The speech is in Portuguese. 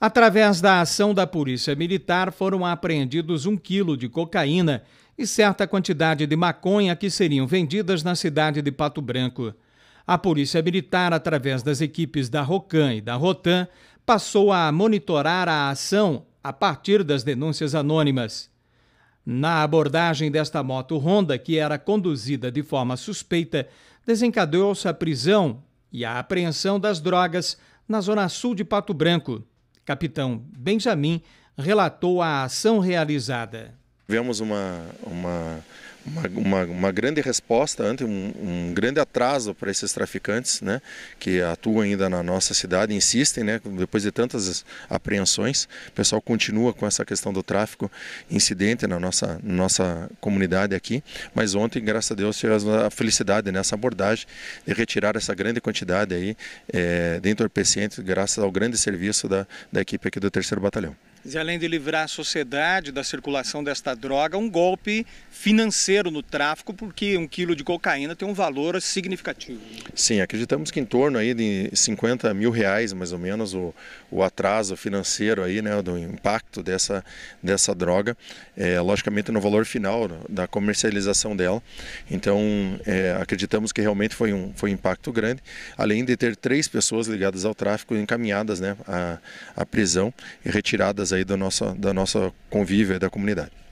Através da ação da Polícia Militar, foram apreendidos um quilo de cocaína e certa quantidade de maconha que seriam vendidas na cidade de Pato Branco. A Polícia Militar, através das equipes da ROCAN e da ROTAN, passou a monitorar a ação a partir das denúncias anônimas. Na abordagem desta moto Honda, que era conduzida de forma suspeita, desencadeou-se a prisão e a apreensão das drogas na zona sul de Pato Branco. Capitão Benjamin relatou a ação realizada. Tivemos uma, uma, uma, uma, grande resposta ante um, um, grande atraso para esses traficantes, né, que atuam ainda na nossa cidade, insistem, né, depois de tantas apreensões, o pessoal continua com essa questão do tráfico incidente na nossa, nossa comunidade aqui, mas ontem, graças a Deus, tivemos a felicidade nessa abordagem de retirar essa grande quantidade aí é, de entorpecentes, graças ao grande serviço da, da equipe aqui do 3 Batalhão. E além de livrar a sociedade da circulação desta droga, um golpe financeiro no tráfico, porque um quilo de cocaína tem um valor significativo. Sim, acreditamos que em torno aí de 50 mil reais, mais ou menos, o, o atraso financeiro aí, né, do impacto dessa, dessa droga, é, logicamente no valor final da comercialização dela. Então, é, acreditamos que realmente foi um, foi um impacto grande, além de ter três pessoas ligadas ao tráfico encaminhadas né, à, à prisão e retiradas aí do da nossa convívio da comunidade.